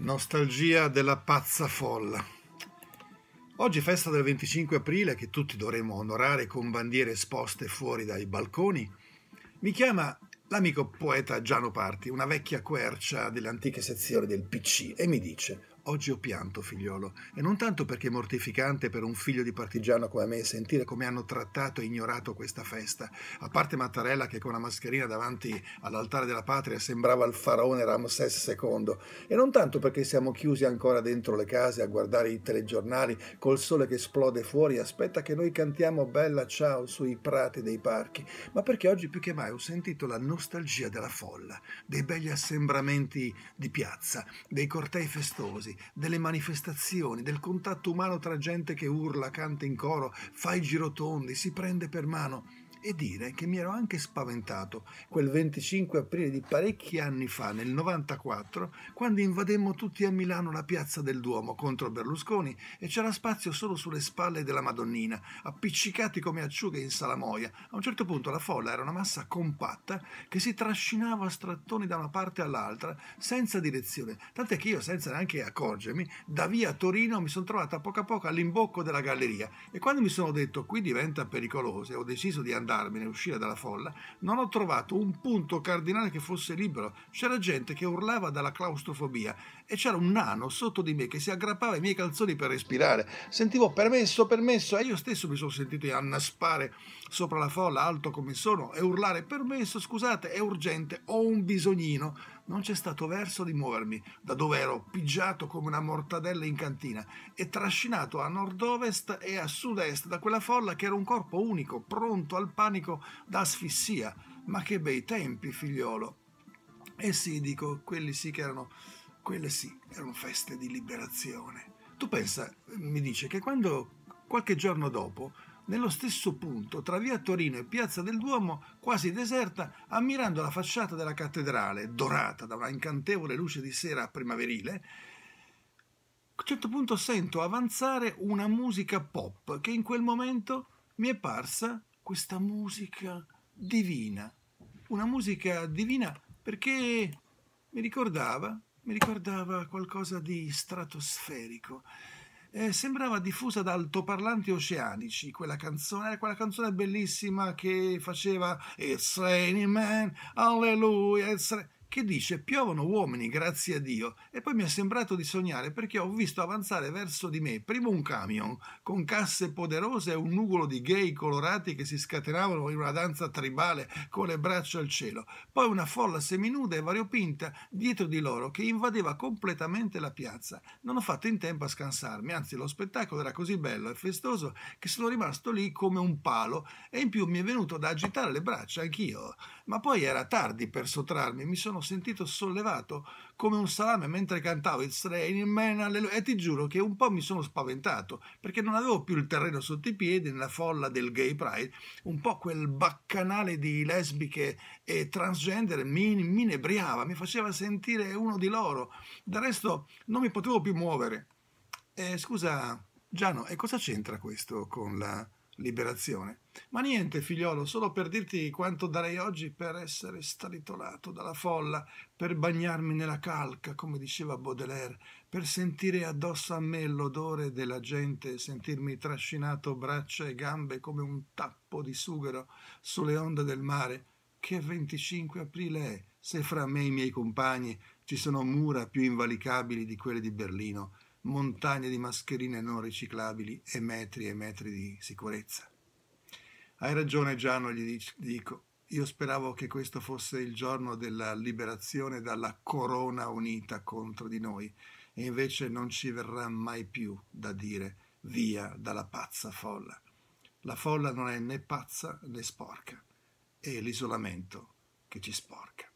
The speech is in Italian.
Nostalgia della pazza folla. Oggi festa del 25 aprile che tutti dovremo onorare con bandiere esposte fuori dai balconi. Mi chiama l'amico poeta Giano Parti, una vecchia quercia delle antiche sezioni del PC, e mi dice Oggi ho pianto, figliolo, e non tanto perché è mortificante per un figlio di partigiano come me sentire come hanno trattato e ignorato questa festa, a parte Mattarella che con la mascherina davanti all'altare della patria sembrava il faraone Ramses II, e non tanto perché siamo chiusi ancora dentro le case a guardare i telegiornali col sole che esplode fuori e aspetta che noi cantiamo Bella Ciao sui prati dei parchi, ma perché oggi più che mai ho sentito la nostalgia della folla, dei begli assembramenti di piazza, dei cortei festosi, delle manifestazioni, del contatto umano tra gente che urla, canta in coro, fa i girotondi, si prende per mano e dire che mi ero anche spaventato quel 25 aprile di parecchi anni fa, nel 94, quando invademmo tutti a Milano la piazza del Duomo contro Berlusconi e c'era spazio solo sulle spalle della Madonnina, appiccicati come acciughe in salamoia. A un certo punto la folla era una massa compatta che si trascinava a strattoni da una parte all'altra, senza direzione, tant'è che io, senza neanche accorgermi, da via Torino mi sono trovato a poco a poco all'imbocco della galleria e quando mi sono detto qui diventa pericoloso e ho deciso di andare andarmene, uscire dalla folla, non ho trovato un punto cardinale che fosse libero. C'era gente che urlava dalla claustrofobia e c'era un nano sotto di me che si aggrappava ai miei calzoni per respirare. Sentivo permesso, permesso e io stesso mi sono sentito annaspare sopra la folla, alto come sono, e urlare permesso, scusate, è urgente, ho un bisognino. Non c'è stato verso di muovermi da dove ero pigiato come una mortadella in cantina e trascinato a nord-ovest e a sud-est da quella folla che era un corpo unico, pronto al panico da asfissia. Ma che bei tempi, figliolo! E eh sì, dico, quelli sì che erano, quelle sì, erano feste di liberazione. Tu pensa, mi dice che quando qualche giorno dopo, nello stesso punto, tra via Torino e piazza del Duomo, quasi deserta, ammirando la facciata della cattedrale, dorata da una incantevole luce di sera primaverile, a un certo punto sento avanzare una musica pop che in quel momento mi è parsa questa musica divina, una musica divina perché mi ricordava, mi ricordava qualcosa di stratosferico. Eh, sembrava diffusa da altoparlanti oceanici quella canzone, era quella canzone bellissima che faceva It's raining man, alleluia, it's raining che dice piovono uomini, grazie a Dio, e poi mi è sembrato di sognare perché ho visto avanzare verso di me prima un camion con casse poderose e un nugolo di gay colorati che si scatenavano in una danza tribale con le braccia al cielo, poi una folla seminuda e variopinta dietro di loro che invadeva completamente la piazza. Non ho fatto in tempo a scansarmi, anzi lo spettacolo era così bello e festoso che sono rimasto lì come un palo e in più mi è venuto da agitare le braccia anch'io, ma poi era tardi per sottrarmi, mi sono sono sentito sollevato come un salame mentre cantavo It's Raining Man, alleluia. E ti giuro che un po' mi sono spaventato perché non avevo più il terreno sotto i piedi nella folla del Gay Pride, un po' quel baccanale di lesbiche e transgender mi, mi inebriava, mi faceva sentire uno di loro. Del resto non mi potevo più muovere. Eh, scusa, Giano, e cosa c'entra questo con la liberazione. Ma niente, figliolo, solo per dirti quanto darei oggi per essere stritolato dalla folla, per bagnarmi nella calca, come diceva Baudelaire, per sentire addosso a me l'odore della gente, sentirmi trascinato braccia e gambe come un tappo di sughero sulle onde del mare. Che 25 aprile è, se fra me e i miei compagni ci sono mura più invalicabili di quelle di Berlino, montagne di mascherine non riciclabili e metri e metri di sicurezza. Hai ragione Giano, gli dico, io speravo che questo fosse il giorno della liberazione dalla corona unita contro di noi, e invece non ci verrà mai più da dire via dalla pazza folla. La folla non è né pazza né sporca, è l'isolamento che ci sporca.